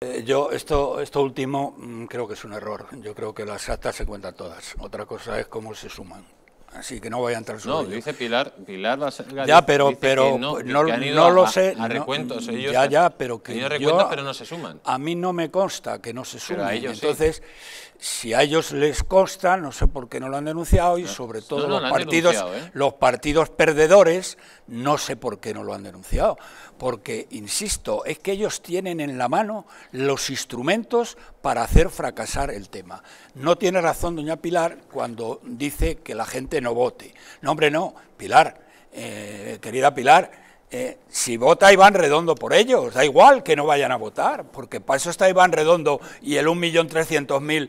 Eh, yo, esto, esto último mm, creo que es un error. Yo creo que las actas se cuentan todas. Otra cosa es cómo se suman así que no vayan a entrar No, dice Pilar, Pilar va Ya, pero, pero no, pues lo sé. A, recuentos, ellos ya, ya, pero que recuentos, pero no se suman. A mí no me consta que no se sumen. Entonces, si a ellos les consta, no sé por qué no lo han denunciado y sobre todo los partidos, ¿eh? los partidos perdedores, no sé por qué no lo han denunciado, porque insisto, es que ellos tienen en la mano los instrumentos para hacer fracasar el tema. No tiene razón doña Pilar cuando dice que la gente no vote. No, hombre, no, Pilar, eh, querida Pilar, eh, si vota Iván Redondo por ellos, da igual que no vayan a votar, porque para eso está Iván Redondo y el 1.300.000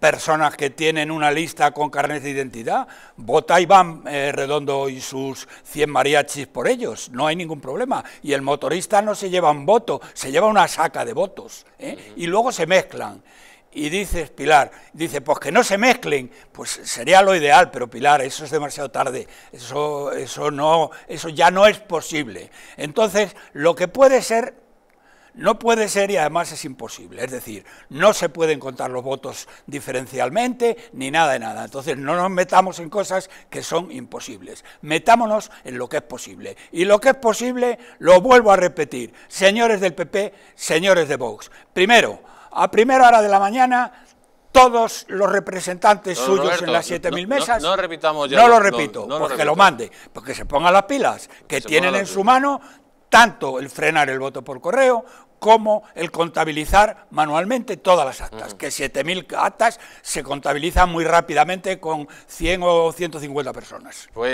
personas que tienen una lista con carnet de identidad, vota Iván eh, Redondo y sus 100 mariachis por ellos, no hay ningún problema. Y el motorista no se lleva un voto, se lleva una saca de votos, y luego se mezclan. Y dices, Pilar, dice, pues que no se mezclen, pues sería lo ideal, pero Pilar, eso es demasiado tarde, eso, eso, no, eso ya no es posible. Entonces, lo que puede ser, no puede ser y además es imposible, es decir, no se pueden contar los votos diferencialmente ni nada de nada. Entonces, no nos metamos en cosas que son imposibles, metámonos en lo que es posible. Y lo que es posible, lo vuelvo a repetir, señores del PP, señores de Vox. Primero, a primera hora de la mañana todos los representantes suyos en las 7.000 mesas. No, repitamos No lo repito, porque lo, mande, porque se pongan las pilas, que tienen en su mano tanto el frenar el voto por correo como el contabilizar manualmente todas las actas, Que siete que 7.000 actas se contabilizan muy rápidamente con 100 o 150 personas. Pues